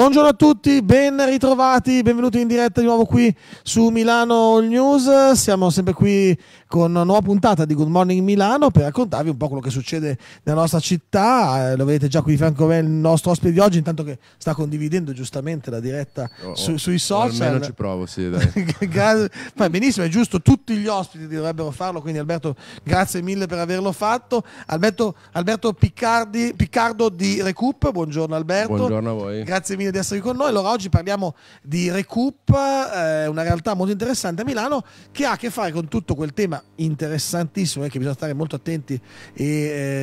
Buongiorno a tutti, ben ritrovati, benvenuti in diretta di nuovo qui su Milano All News. Siamo sempre qui con una nuova puntata di Good Morning Milano per raccontarvi un po' quello che succede nella nostra città. Eh, lo vedete già qui di fianco a me il nostro ospite di oggi, intanto che sta condividendo giustamente la diretta oh, oh, su, sui oh, social. almeno ci provo, sì, dai. Fai benissimo, è giusto, tutti gli ospiti dovrebbero farlo, quindi Alberto grazie mille per averlo fatto. Alberto, Alberto Piccardi, Piccardo di Recoup, buongiorno Alberto. Buongiorno a voi. Grazie mille di essere con noi. Allora oggi parliamo di Recoup, eh, una realtà molto interessante a Milano che ha a che fare con tutto quel tema interessantissimo e eh, che bisogna stare molto attenti e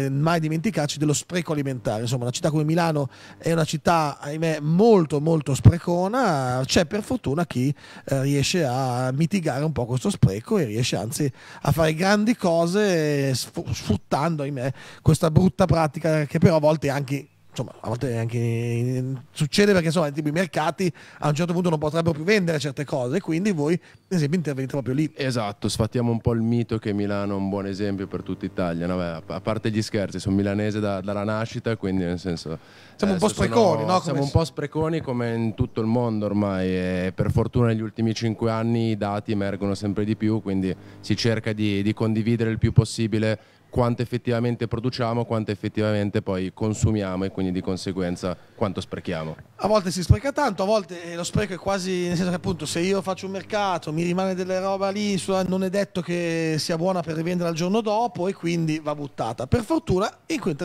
eh, mai dimenticarci dello spreco alimentare. Insomma, una città come Milano è una città, ahimè, molto molto sprecona. C'è per fortuna chi eh, riesce a mitigare un po' questo spreco e riesce anzi a fare grandi cose sfruttando, ahimè, questa brutta pratica che però a volte è anche insomma, a volte anche eh, succede perché insomma, tipo, i mercati a un certo punto non potrebbero più vendere certe cose, quindi voi, ad esempio, intervenite proprio lì. Esatto, sfattiamo un po' il mito che Milano è un buon esempio per tutta Italia. No, beh, a parte gli scherzi, sono milanese da, dalla nascita, quindi nel senso. Siamo eh, un po' spreconi, sono, no? siamo un po' spreconi come in tutto il mondo ormai. per fortuna negli ultimi cinque anni i dati emergono sempre di più, quindi si cerca di, di condividere il più possibile quanto effettivamente produciamo, quanto effettivamente poi consumiamo e quindi di conseguenza quanto sprechiamo. A volte si spreca tanto, a volte eh, lo spreco è quasi, nel senso che appunto se io faccio un mercato, mi rimane della roba lì, non è detto che sia buona per rivendere al giorno dopo e quindi va buttata. Per fortuna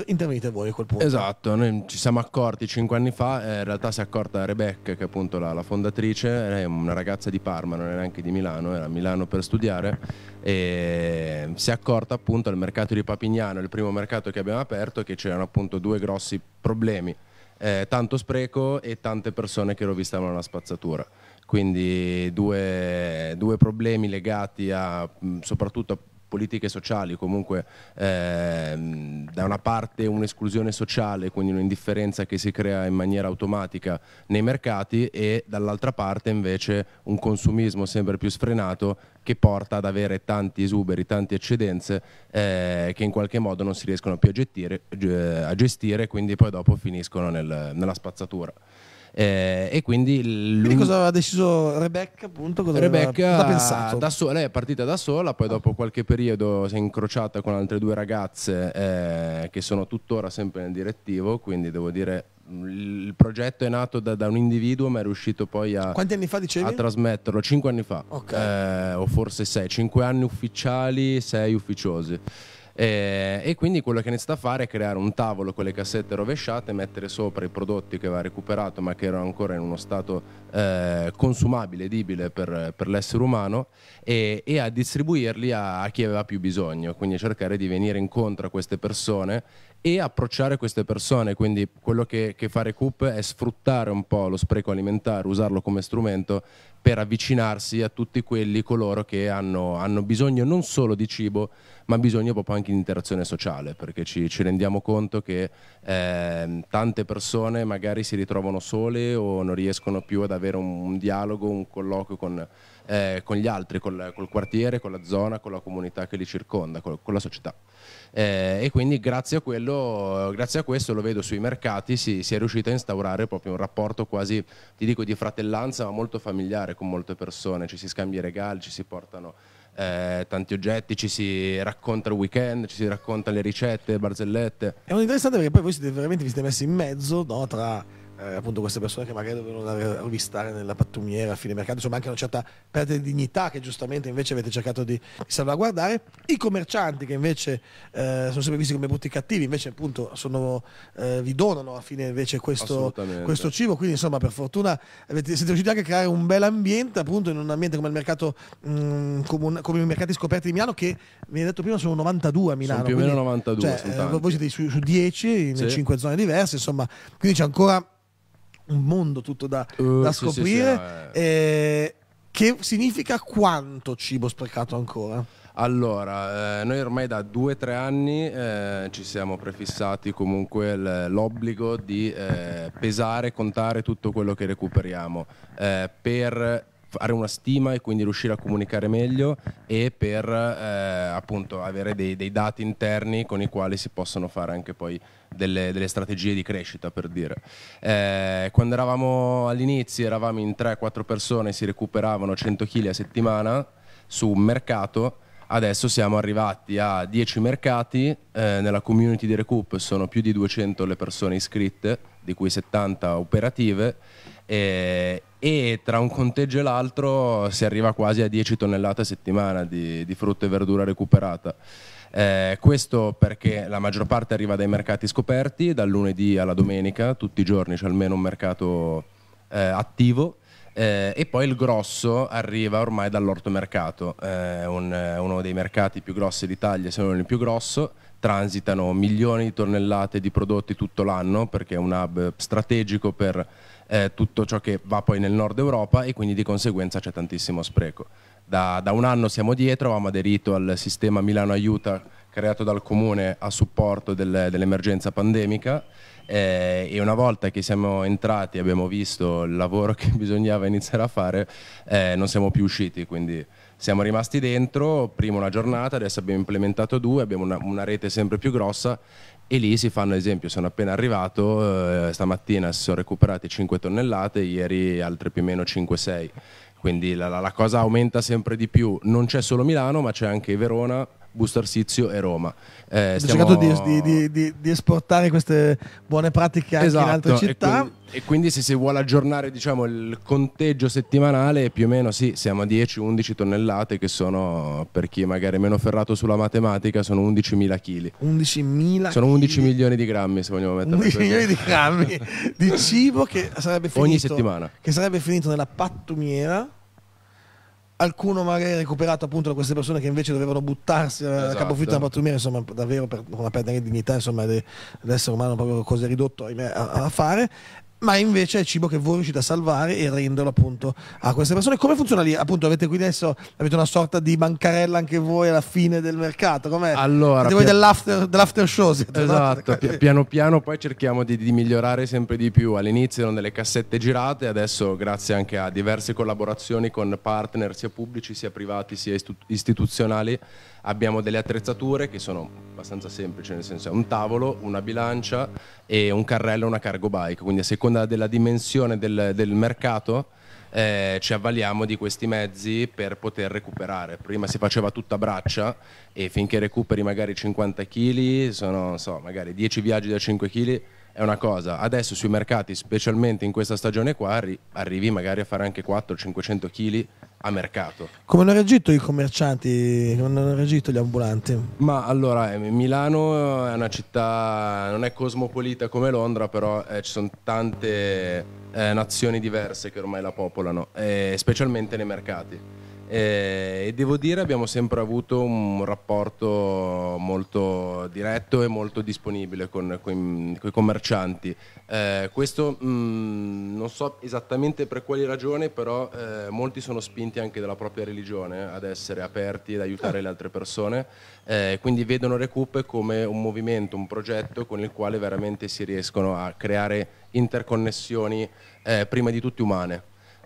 intervenite voi a quel punto. Esatto, noi ci siamo accorti cinque anni fa, eh, in realtà si è accorta Rebecca che è appunto la, la fondatrice, è una ragazza di Parma, non è neanche di Milano, era a Milano per studiare e si è accorta appunto al mercato di di Papignano, il primo mercato che abbiamo aperto, che c'erano appunto due grossi problemi. Eh, tanto spreco e tante persone che rovistavano la spazzatura. Quindi due, due problemi legati a, soprattutto politiche sociali, comunque ehm, da una parte un'esclusione sociale, quindi un'indifferenza che si crea in maniera automatica nei mercati e dall'altra parte invece un consumismo sempre più sfrenato che porta ad avere tanti esuberi, tante eccedenze eh, che in qualche modo non si riescono più a gestire, eh, a quindi poi dopo finiscono nel, nella spazzatura. Eh, e quindi, quindi cosa aveva deciso Rebecca? Appunto, cosa Rebecca aveva, pensato? Da so- lei è partita da sola, poi dopo qualche periodo si è incrociata con altre due ragazze eh, che sono tuttora sempre nel direttivo, quindi devo dire il progetto è nato da, da, un individuo ma è riuscito poi a, Quanti anni fa dicevi? a trasmetterlo, cinque anni fa okay. eh, o forse sei, cinque anni ufficiali, sei ufficiosi e, eh, e, quindi quello che inizia a fare è creare un tavolo con le cassette rovesciate, mettere sopra i prodotti che aveva recuperato ma che erano ancora in uno stato eh, consumabile, edibile per, per l'essere umano e, e, a distribuirli a, a, chi aveva più bisogno, quindi a cercare di venire incontro a queste persone e approcciare queste persone. Quindi quello che, che, fa Recoup è sfruttare un po' lo spreco alimentare, usarlo come strumento per avvicinarsi a tutti quelli, coloro che hanno, hanno bisogno non solo di cibo, ma bisogno proprio anche di interazione sociale, perché ci, ci rendiamo conto che eh, tante persone magari si ritrovano sole o non riescono più ad avere un, un dialogo, un colloquio con eh, con gli altri, col, col, quartiere, con la zona, con la comunità che li circonda, con, con la società. Eh, e quindi grazie a, quello, grazie a, questo lo vedo sui mercati, si, si, è riuscito a instaurare proprio un rapporto quasi, ti dico, di fratellanza, ma molto familiare con molte persone, ci si scambia i regali, ci si portano... Eh, tanti oggetti, ci si racconta il weekend, ci si racconta le ricette, le barzellette. È molto interessante perché poi voi siete veramente vi siete messi in mezzo no, tra eh, appunto queste persone che magari dovevano andare a rivistare nella pattumiera a fine mercato, insomma anche una certa perdita di dignità che giustamente invece avete cercato di salvaguardare, i commercianti che invece eh, sono sempre visti come brutti cattivi, invece appunto sono, eh, vi donano a fine invece questo, questo, cibo, quindi insomma per fortuna avete, siete riusciti anche a creare un bel ambiente appunto in un ambiente come il mercato, mh, mm, come, un, come, i mercati scoperti di Milano che mi hai detto prima sono 92 a Milano. Sono più o meno 92. Quindi, cioè, eh, voi siete su, su 10 in sì. 5 zone diverse, insomma, quindi c'è ancora un mondo tutto da, uh, da scoprire. Sì, sì, sì, eh. eh, che significa quanto cibo sprecato ancora? Allora, eh, noi ormai da due o tre anni eh, ci siamo prefissati comunque l'obbligo di eh, pesare e contare tutto quello che recuperiamo eh, per fare una stima e quindi riuscire a comunicare meglio e per eh, appunto avere dei, dei dati interni con i quali si possono fare anche poi delle, delle strategie di crescita, per dire. Eh, quando eravamo all'inizio, eravamo in 3-4 persone, si recuperavano 100 kg a settimana su un mercato, adesso siamo arrivati a 10 mercati, eh, nella community di Recoup sono più di 200 le persone iscritte, di cui 70 operative, e, eh, e tra un conteggio e l'altro si arriva quasi a 10 tonnellate a settimana di, di frutta e verdura recuperata. Eh, questo perché la maggior parte arriva dai mercati scoperti, dal lunedì alla domenica, tutti i giorni c'è almeno un mercato eh, attivo. Eh, e poi il grosso arriva ormai dall'ortomercato, eh, un, uno dei mercati più grossi d'Italia, se non il più grosso, transitano milioni di tonnellate di prodotti tutto l'anno perché è un hub strategico per eh, tutto ciò che va poi nel nord Europa e quindi di conseguenza c'è tantissimo spreco. Da, da, un anno siamo dietro, abbiamo aderito al sistema Milano Aiuta creato dal Comune a supporto del, dell'emergenza pandemica eh, e una volta che siamo entrati e abbiamo visto il lavoro che bisognava iniziare a fare eh, non siamo più usciti, quindi siamo rimasti dentro, prima una giornata, adesso abbiamo implementato due, abbiamo una, una rete sempre più grossa e lì si fanno esempio, sono appena arrivato, eh, stamattina si sono recuperate 5 tonnellate, ieri altre più o meno 5-6, quindi la, la, cosa aumenta sempre di più, non c'è solo Milano ma c'è anche Verona, Busto Arsizio e Roma. Eh, stiamo... Ho cercato di, di, di, di, esportare queste buone pratiche anche esatto, in altre città. E quindi, e quindi, se si vuole aggiornare diciamo, il conteggio settimanale, più o meno sì, siamo a 10-11 tonnellate, che sono, per chi magari è meno ferrato sulla matematica, sono 11.000 kg. 11.000 Sono 11 chili. milioni di grammi, se vogliamo mettere 11 milioni di grammi di cibo che sarebbe finito... Ogni settimana. Che sarebbe finito nella pattumiera alcuno magari recuperato appunto da queste persone che invece dovevano buttarsi eh, a esatto. capofitto della pattumiera, insomma, davvero per perdita di dignità, insomma, dell'essere umano proprio cose ridotto ahimè, a, a, fare ma invece è cibo che voi riuscite a salvare e renderlo appunto a queste persone. Come funziona lì? Appunto, avete qui adesso avete una sorta di bancarella anche voi alla fine del mercato, com'è? Allora, siete voi dell'after, dell'after, show siete, Esatto, no? piano piano poi cerchiamo di, di, migliorare sempre di più. All'inizio erano delle cassette girate, adesso grazie anche a diverse collaborazioni con partner sia pubblici sia privati sia istituzionali Abbiamo delle attrezzature che sono abbastanza semplici, nel senso è un tavolo, una bilancia e un carrello, e una cargo bike, quindi a seconda della dimensione del, del mercato eh, ci avvaliamo di questi mezzi per poter recuperare. Prima si faceva tutta braccia e finché recuperi magari 50 kg, sono so, magari 10 viaggi da 5 kg, è una cosa. Adesso sui mercati, specialmente in questa stagione qua, arri arrivi magari a fare anche 400-500 kg a mercato. Come hanno reagito i commercianti, come hanno reagito gli ambulanti? Ma allora, eh, Milano è una città, non è cosmopolita come Londra, però eh, ci sono tante eh, nazioni diverse che ormai la popolano, eh, specialmente nei mercati eh, e devo dire abbiamo sempre avuto un rapporto molto diretto e molto disponibile con, con, con i commercianti. Eh, questo mh, mm, non so esattamente per quali ragioni, però eh, molti sono spinti anche dalla propria religione ad essere aperti ed aiutare le altre persone, eh, quindi vedono Recoup come un movimento, un progetto con il quale veramente si riescono a creare interconnessioni eh, prima di tutto umane.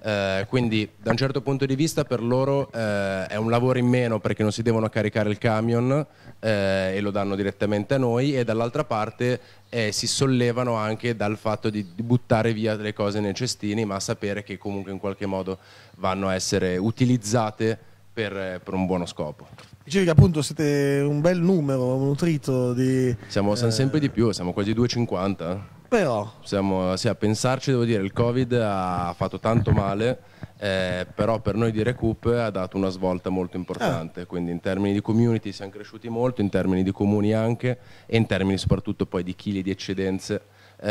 Eh, quindi da un certo punto di vista per loro eh, è un lavoro in meno perché non si devono caricare il camion eh, e lo danno direttamente a noi e dall'altra parte eh, si sollevano anche dal fatto di, di, buttare via le cose nei cestini ma sapere che comunque in qualche modo vanno a essere utilizzate per, eh, per un buono scopo. Dicevi che appunto siete un bel numero, nutrito di... Siamo, siamo sempre di più, siamo quasi 250. Però... Siamo, sì, a pensarci devo dire, il Covid ha fatto tanto male, eh, però per noi di Recoup ha dato una svolta molto importante, ah. quindi in termini di community siamo cresciuti molto, in termini di comuni anche e in termini soprattutto poi di chili di eccedenze eh,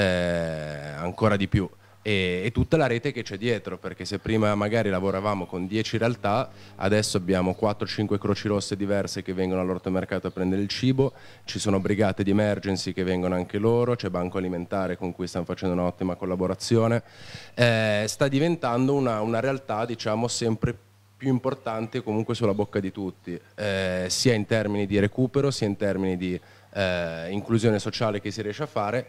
ancora di più e, e tutta la rete che c'è dietro, perché se prima magari lavoravamo con 10 realtà, adesso abbiamo 4-5 croci rosse diverse che vengono all'ortomercato a prendere il cibo, ci sono brigate di emergency che vengono anche loro, c'è Banco Alimentare con cui stiamo facendo un'ottima collaborazione, eh, sta diventando una, una realtà diciamo sempre più più importante comunque sulla bocca di tutti, eh, sia in termini di recupero, sia in termini di eh, inclusione sociale che si riesce a fare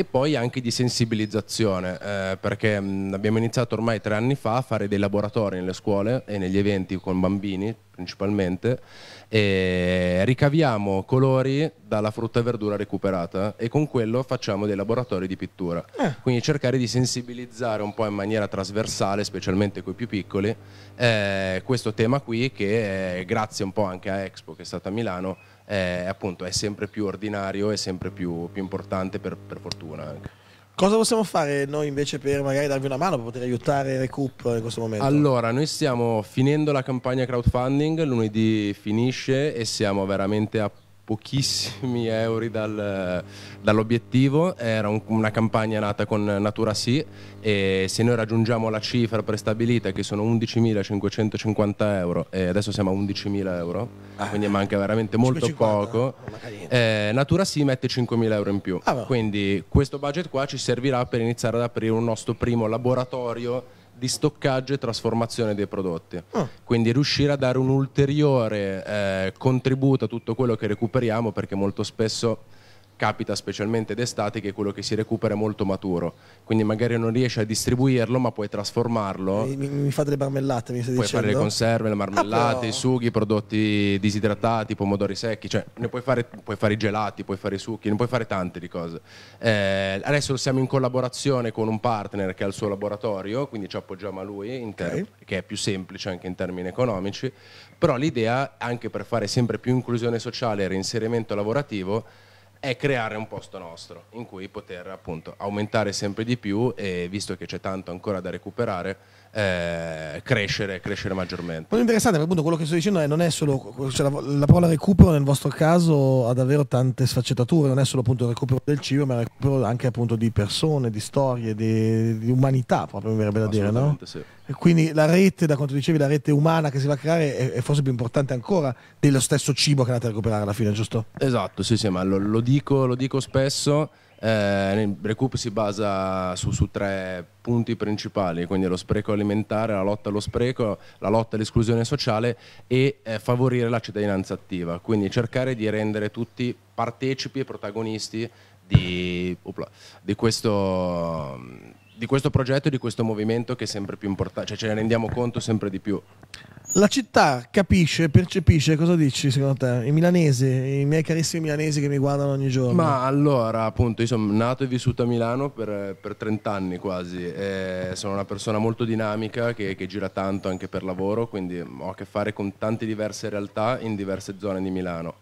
e poi anche di sensibilizzazione, eh, perché mh, abbiamo iniziato ormai tre anni fa a fare dei laboratori nelle scuole e negli eventi con bambini, principalmente, e ricaviamo colori dalla frutta e verdura recuperata e con quello facciamo dei laboratori di pittura. Eh. Quindi cercare di sensibilizzare un po' in maniera trasversale, specialmente con i più piccoli, eh, questo tema qui che eh, grazie un po' anche a Expo che è stata a Milano, eh, appunto è sempre più ordinario e sempre più, più importante per, per fortuna anche. Cosa possiamo fare noi invece per magari darvi una mano, per poter aiutare Recoup in questo momento? Allora, noi stiamo finendo la campagna crowdfunding, lunedì finisce e siamo veramente a pochissimi euro dal, dall'obiettivo, era un, una campagna nata con Natura Sì e se noi raggiungiamo la cifra prestabilita che sono 11.550 euro e adesso siamo a 11.000 euro, ah, quindi manca veramente molto 50, poco, eh, Natura Sì mette 5.000 euro in più, ah, quindi questo budget qua ci servirà per iniziare ad aprire un nostro primo laboratorio di stoccaggio e trasformazione dei prodotti. Ah. Quindi riuscire a dare un ulteriore eh, contributo a tutto quello che recuperiamo perché molto spesso capita specialmente d'estate che quello che si recupera è molto maturo, quindi magari non riesci a distribuirlo ma puoi trasformarlo. Mi, mi fa delle marmellate, mi stai puoi dicendo? fare le conserve, le marmellate, ah, i sughi, i prodotti disidratati, i pomodori secchi, cioè ne puoi fare, puoi fare, i gelati, puoi fare i succhi, ne puoi fare tante di cose. Eh, adesso siamo in collaborazione con un partner che ha il suo laboratorio, quindi ci appoggiamo a lui, ter- okay. che è più semplice anche in termini economici, però l'idea anche per fare sempre più inclusione sociale e reinserimento lavorativo è creare un posto nostro in cui poter appunto aumentare sempre di più e visto che c'è tanto ancora da recuperare eh, crescere, crescere maggiormente. Quello interessante, perché appunto, quello che sto dicendo è non è solo cioè, la, la, parola recupero nel vostro caso ha davvero tante sfaccettature, non è solo appunto il recupero del cibo, ma il recupero anche appunto di persone, di storie, di, di umanità, proprio mi verrebbe da dire, no? Sì. E quindi la rete, da quanto dicevi, la rete umana che si va a creare è, è, forse più importante ancora dello stesso cibo che andate a recuperare alla fine, giusto? Esatto, sì, sì, ma lo, lo dico, lo dico spesso. Eh, il recupero si basa su, su, tre punti principali, quindi lo spreco alimentare, la lotta allo spreco, la lotta all'esclusione sociale e eh, favorire la cittadinanza attiva, quindi cercare di rendere tutti partecipi e protagonisti di, upla, di questo, di questo progetto, di questo movimento che è sempre più importante, cioè ce ne rendiamo conto sempre di più. La città capisce, percepisce, cosa dici secondo te? I milanesi, i miei carissimi milanesi che mi guardano ogni giorno. Ma allora, appunto, io sono nato e vissuto a Milano per, per 30 anni quasi. E sono una persona molto dinamica che, che, gira tanto anche per lavoro, quindi ho a che fare con tante diverse realtà in diverse zone di Milano.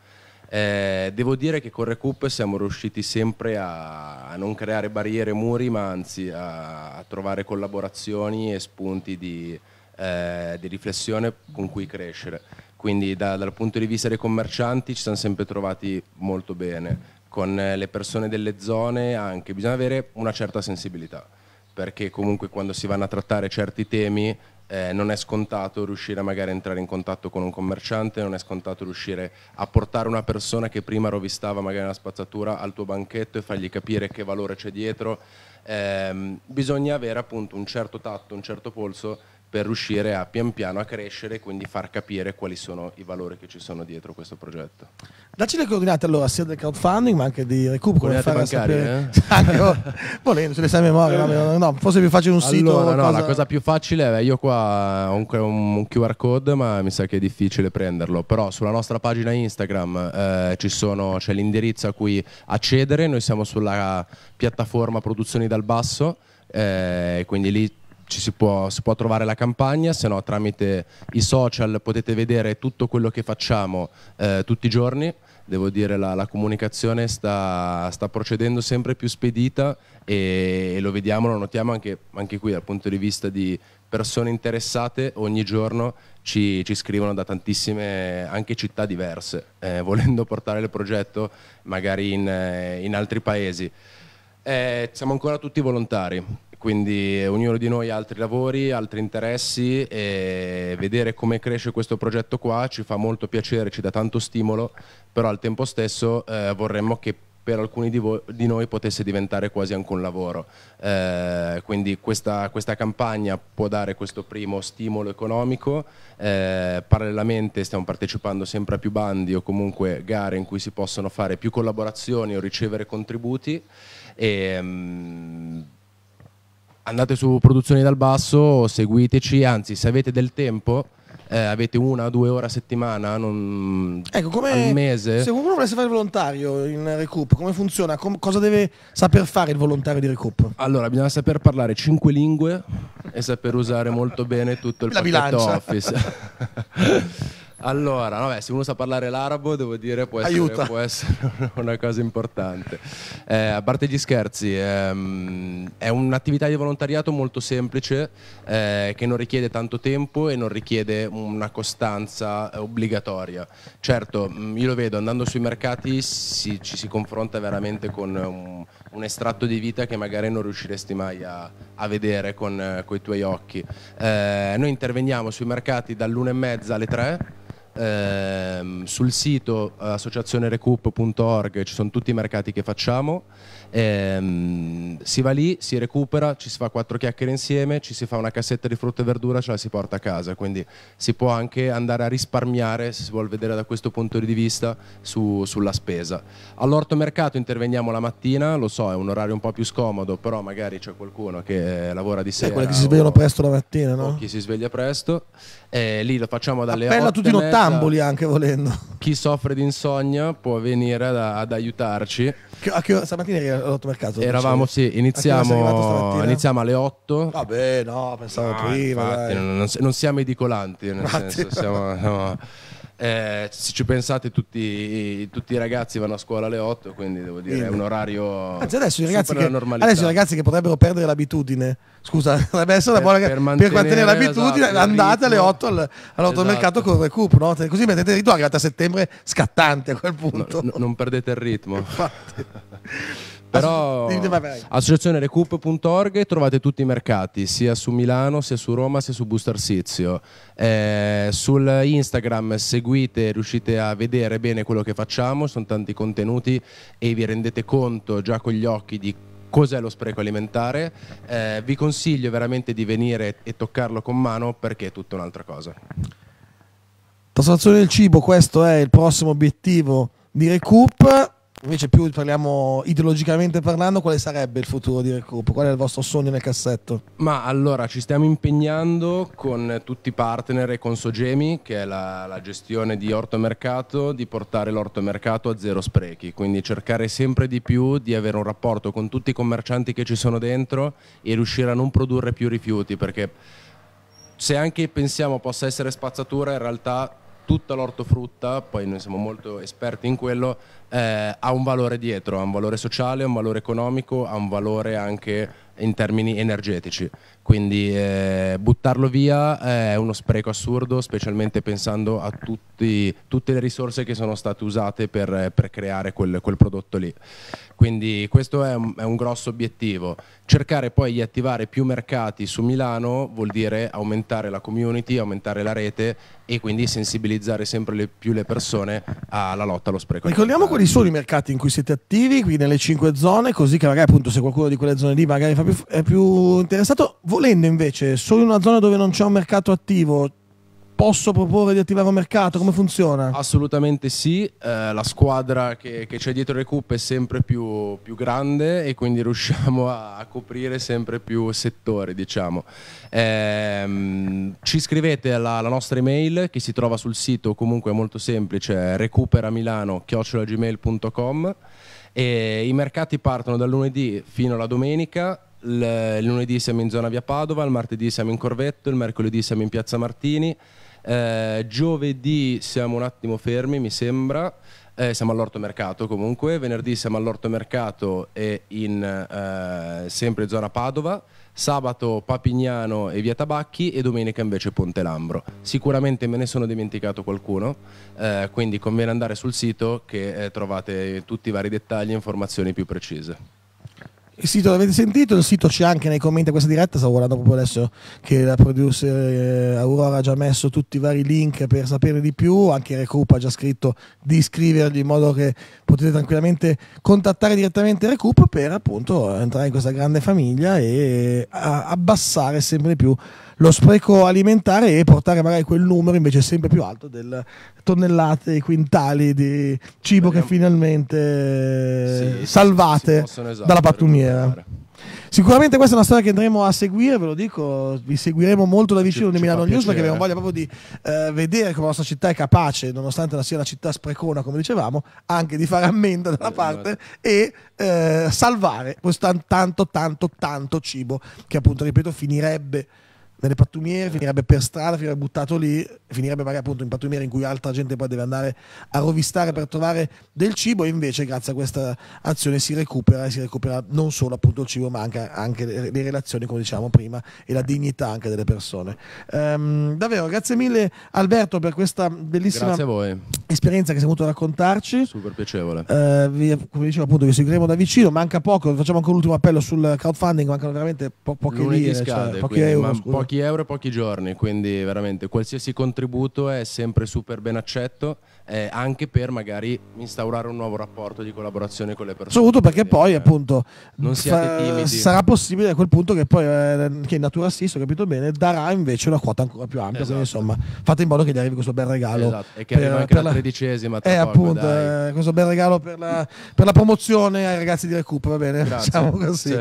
E devo dire che con Recoup siamo riusciti sempre a, a non creare barriere e muri, ma anzi a, a trovare collaborazioni e spunti di eh, di riflessione con cui crescere. Quindi da, dal punto di vista dei commercianti ci siamo sempre trovati molto bene, con eh, le persone delle zone anche, bisogna avere una certa sensibilità, perché comunque quando si vanno a trattare certi temi eh, non è scontato riuscire magari a entrare in contatto con un commerciante, non è scontato riuscire a portare una persona che prima rovistava magari una spazzatura al tuo banchetto e fargli capire che valore c'è dietro. Eh, bisogna avere appunto un certo tatto, un certo polso per riuscire a pian piano a crescere e quindi far capire quali sono i valori che ci sono dietro questo progetto. Dacci le coordinate allora sia del crowdfunding ma anche di recupero. Coordinate bancarie? Eh? Anche, Eh? volendo, se le sai a memoria, no, no, forse vi faccio un allora, sito. No, cosa... la cosa più facile è io qua ho un, un, QR code ma mi sa che è difficile prenderlo, però sulla nostra pagina Instagram eh, c'è l'indirizzo a cui accedere, noi siamo sulla piattaforma Produzioni dal Basso, eh, quindi lì ci si può, si può trovare la campagna, se no tramite i social potete vedere tutto quello che facciamo eh, tutti i giorni devo dire la, la comunicazione sta, sta, procedendo sempre più spedita e, e lo vediamo, lo notiamo anche, anche, qui dal punto di vista di persone interessate, ogni giorno ci, ci scrivono da tantissime anche città diverse, eh, volendo portare il progetto magari in, eh, in altri paesi. Eh, siamo ancora tutti volontari, quindi eh, ognuno di noi ha altri lavori, altri interessi e vedere come cresce questo progetto qua ci fa molto piacere, ci dà tanto stimolo, però al tempo stesso eh, vorremmo che per alcuni di, di, noi potesse diventare quasi anche un lavoro. Eh, quindi questa, questa, campagna può dare questo primo stimolo economico, eh, parallelamente stiamo partecipando sempre a più bandi o comunque gare in cui si possono fare più collaborazioni o ricevere contributi. E, ehm, mh, andate su Produzioni dal Basso, seguiteci, anzi se avete del tempo eh, avete una o due ore a settimana non... ecco, come, al mese. Se uno volesse fare il volontario in Recoup, come funziona? Com cosa deve saper fare il volontario di Recoup? Allora, bisogna saper parlare cinque lingue e saper usare molto bene tutto il La pacchetto bilancia. Office. Allora, vabbè, se uno sa parlare l'arabo, devo dire, può essere, può essere una cosa importante. Eh, a parte gli scherzi, ehm, è un'attività di volontariato molto semplice, eh, che non richiede tanto tempo e non richiede una costanza eh, obbligatoria. Certo, mm, io lo vedo, andando sui mercati si, ci si confronta veramente con un, un estratto di vita che magari non riusciresti mai a, a vedere con, eh, con, i tuoi occhi. Eh, noi interveniamo sui mercati dall'1.30 alle 3. Ehm, sul sito eh, associazionerecup.org ci sono tutti i mercati che facciamo. Ehm, si va lì, si recupera, ci si fa quattro chiacchiere insieme, ci si fa una cassetta di frutta e verdura, ce la si porta a casa, quindi si può anche andare a risparmiare, se si vuole vedere da questo punto di vista, su, sulla spesa. All'orto mercato interveniamo la mattina, lo so è un orario un po' più scomodo, però magari c'è qualcuno che lavora di eh, sera. È quelli che si svegliano o, presto la mattina, no? chi si sveglia presto, eh, lì lo facciamo dalle Appello 8. a tutti i nottamboli anche volendo. Chi soffre di insonnia può venire ad, ad aiutarci. Che, che, stamattina era eh, mercato. Eravamo, sì, iniziamo, iniziamo, alle 8. Vabbè, no, pensavo no, ah, prima. Infatti, non, non, siamo edicolanti, nel infatti. senso, siamo, no. Eh, se ci pensate tutti, tutti, i ragazzi vanno a scuola alle 8 quindi devo dire è un orario Anzi, adesso, i ragazzi che, adesso i ragazzi che potrebbero perdere l'abitudine scusa dovrebbe essere una buona per, per mantenere, l'abitudine esatto, andate alle 8 al, all'automercato esatto. con recupero no? così mettete il ritmo arrivate a settembre scattante a quel punto no, no, non perdete il ritmo Però associazionerecup.org trovate tutti i mercati, sia su Milano, sia su Roma, sia su Buster Sizio. Eh, sul Instagram seguite, riuscite a vedere bene quello che facciamo, sono tanti contenuti e vi rendete conto già con gli occhi di cos'è lo spreco alimentare. Eh, vi consiglio veramente di venire e toccarlo con mano perché è tutta un'altra cosa. Tassazione del cibo, questo è il prossimo obiettivo di Recoup Invece più parliamo ideologicamente parlando, quale sarebbe il futuro di Recupero? Qual è il vostro sogno nel cassetto? Ma allora ci stiamo impegnando con tutti i partner e con Sogemi, che è la, la gestione di ortomercato, di portare l'ortomercato a zero sprechi, quindi cercare sempre di più di avere un rapporto con tutti i commercianti che ci sono dentro e riuscire a non produrre più rifiuti, perché se anche pensiamo possa essere spazzatura, in realtà tutta l'ortofrutta, poi noi siamo molto esperti in quello, eh, ha un valore dietro, ha un valore sociale, ha un valore economico, ha un valore anche in termini energetici. Quindi eh, buttarlo via è uno spreco assurdo, specialmente pensando a tutti, tutte le risorse che sono state usate per, per creare quel, quel, prodotto lì. Quindi questo è un, è un grosso obiettivo. Cercare poi di attivare più mercati su Milano vuol dire aumentare la community, aumentare la rete e quindi sensibilizzare sempre le più le persone alla lotta allo spreco. Ricordiamo quali sono i mercati in cui siete attivi, qui nelle cinque zone, così che magari appunto se qualcuno di quelle zone lì magari più, è più interessato. Volendo invece, solo in una zona dove non c'è un mercato attivo, posso proporre di attivare un mercato? Come funziona? Assolutamente sì, eh, la squadra che, c'è dietro le cuppe è sempre più, più grande e quindi riusciamo a, a, coprire sempre più settori. Diciamo. Eh, ci scrivete alla, alla, nostra email che si trova sul sito, comunque è molto semplice, recuperamilano.gmail.com e i mercati partono dal lunedì fino alla domenica il lunedì siamo in zona via Padova, il martedì siamo in Corvetto, il mercoledì siamo in Piazza Martini, eh, giovedì siamo un attimo fermi, mi sembra. Eh, siamo all'orto mercato comunque, venerdì siamo all'orto mercato e in eh, sempre zona Padova, sabato Papignano e via Tabacchi e domenica invece Ponte Lambro. Sicuramente me ne sono dimenticato qualcuno, eh, quindi conviene andare sul sito che eh, trovate tutti i vari dettagli e informazioni più precise. Il sito l'avete sentito, il sito c'è anche nei commenti a questa diretta, stavo guardando proprio adesso che la producer eh, Aurora ha già messo tutti i vari link per sapere di più, anche Recup ha già scritto di iscrivergli in modo che potete tranquillamente contattare direttamente Recup per appunto entrare in questa grande famiglia e eh, abbassare sempre di più lo spreco alimentare e portare magari quel numero invece sempre più alto del tonnellate e quintali di cibo Speriamo. che finalmente sì, salvate esatto, dalla pattumiera vedere. Sicuramente questa è una storia che andremo a seguire, ve lo dico, vi seguiremo molto da vicino nel Milano News perché abbiamo voglia proprio di eh, vedere come la nostra città è capace, nonostante sia una città sprecona come dicevamo, anche di fare ammenda da una esatto. parte e eh, salvare questo tanto tanto tanto cibo che appunto ripeto finirebbe nelle pattumiere, finirebbe per strada, finirebbe buttato lì, finirebbe magari appunto in pattumiere in cui altra gente poi deve andare a rovistare per trovare del cibo e invece grazie a questa azione si recupera e si recupera non solo appunto il cibo ma anche, anche le, le, relazioni come diciamo prima e la dignità anche delle persone. Um, davvero grazie mille Alberto per questa bellissima esperienza che sei venuto a raccontarci. Super piacevole. Uh, vi, come dicevo appunto vi seguiremo da vicino, manca poco, facciamo anche l'ultimo appello sul crowdfunding, mancano veramente po poche lire, scade, cioè, pochi euro. Man- pochi euro e pochi giorni, quindi veramente qualsiasi contributo è sempre super ben accetto, eh, anche per magari instaurare un nuovo rapporto di collaborazione con le persone. Soprattutto perché poi eh, appunto non siate timidi. sarà possibile a quel punto che poi, eh, che in natura sì, ho capito bene, darà invece una quota ancora più ampia, esatto. insomma fate in modo che gli arrivi questo bel regalo. Esatto. E che per, arriva anche la tredicesima. Eh, appunto, dai. Eh, questo bel regalo per la, per la, promozione ai ragazzi di recupero, va bene? Grazie. Diciamo così. Sì.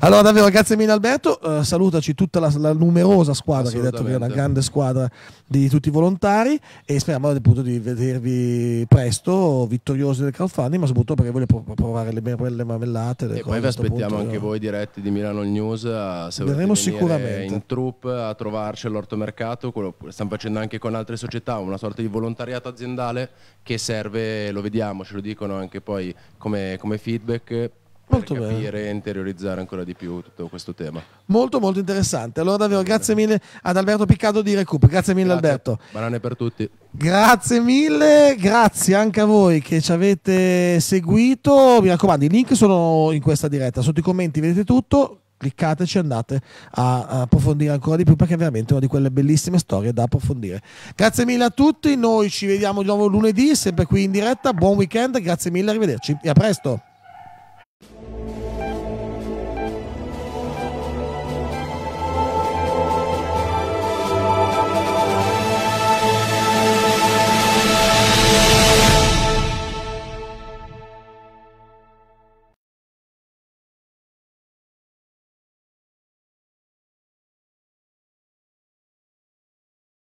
Allora davvero grazie mille Alberto, uh, salutaci tutta la, la numerosa squadra, che hai detto che è una grande squadra di tutti i volontari e speriamo appunto di vedervi presto vittoriosi del crowdfunding, ma soprattutto perché voglio provare le, le marmellate. Le e cose, poi vi aspettiamo appunto, anche no? voi diretti di Milano News, a, eh, se verremo sicuramente in troupe a trovarci all'ortomercato, quello stiamo facendo anche con altre società, una sorta di volontariato aziendale che serve, lo vediamo, ce lo dicono anche poi come, come feedback molto per capire bene. e interiorizzare ancora di più tutto questo tema. Molto molto interessante. Allora davvero grazie mille ad Alberto Piccardo di Recoup, grazie mille grazie. Alberto. Banane per tutti. Grazie mille, grazie anche a voi che ci avete seguito. Mi raccomando, i link sono in questa diretta, sotto i commenti vedete tutto. Cliccateci e andate a approfondire ancora di più perché è veramente una di quelle bellissime storie da approfondire. Grazie mille a tutti, noi ci vediamo di nuovo lunedì, sempre qui in diretta. Buon weekend, grazie mille, arrivederci e a presto.